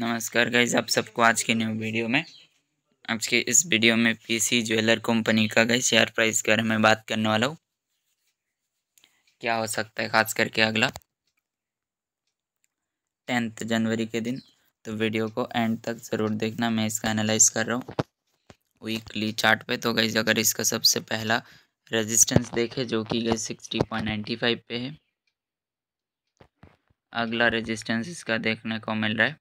नमस्कार गाइज आप सबको आज के न्यू वीडियो में आज के इस वीडियो में पीसी ज्वेलर कंपनी का गई शेयर प्राइस के बारे में बात करने वाला हूँ क्या हो सकता है खास करके अगला टेंथ जनवरी के दिन तो वीडियो को एंड तक ज़रूर देखना मैं इसका एनालाइज कर रहा हूँ वीकली चार्ट पे तो गई अगर इसका सबसे पहला रेजिस्टेंस देखे जो कि गई सिक्सटी पॉइंट नाइन्टी फाइव पे है अगला रेजिस्टेंस इसका देखने को मिल रहा है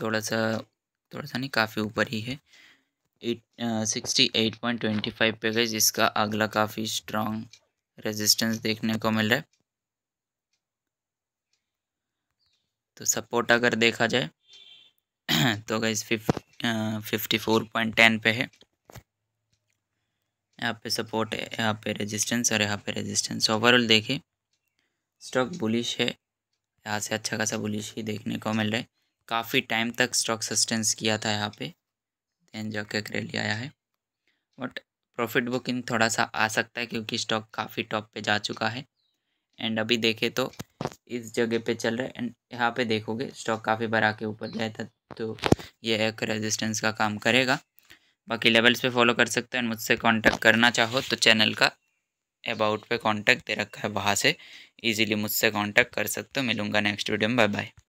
थोड़ा सा थोड़ा सा नहीं काफ़ी ऊपर ही है eight sixty eight point twenty five पे गई जिसका अगला काफ़ी स्ट्रांग रेजिस्टेंस देखने को मिल रहा है तो सपोर्ट अगर देखा जाए तो गई फिफ्टी फोर पॉइंट टेन पे है यहाँ पे सपोर्ट है यहाँ पे रेजिस्टेंस और यहाँ पे रेजिस्टेंस ओवरऑल देखिए स्टॉक बुलिश है यहाँ से अच्छा खासा बुलिश ही देखने को मिल रहा है काफ़ी टाइम तक स्टॉक सस्टेंस किया था यहाँ पे देन जाके रैली आया है बट प्रॉफिट बुकिंग थोड़ा सा आ सकता है क्योंकि स्टॉक काफ़ी टॉप पे जा चुका है एंड अभी देखे तो इस जगह पे चल रहा है एंड यहाँ पे देखोगे स्टॉक काफ़ी बार आके ऊपर गया था तो ये एक रेजिस्टेंस का काम करेगा बाकी लेवल्स पे फॉलो कर सकते हो एंड मुझसे कांटेक्ट करना चाहो तो चैनल का अबाउट पे कांटेक्ट दे रखा है वहाँ से इजीली मुझसे कांटेक्ट कर सकते हो मिलूंगा नेक्स्ट वीडियो में बाय बाय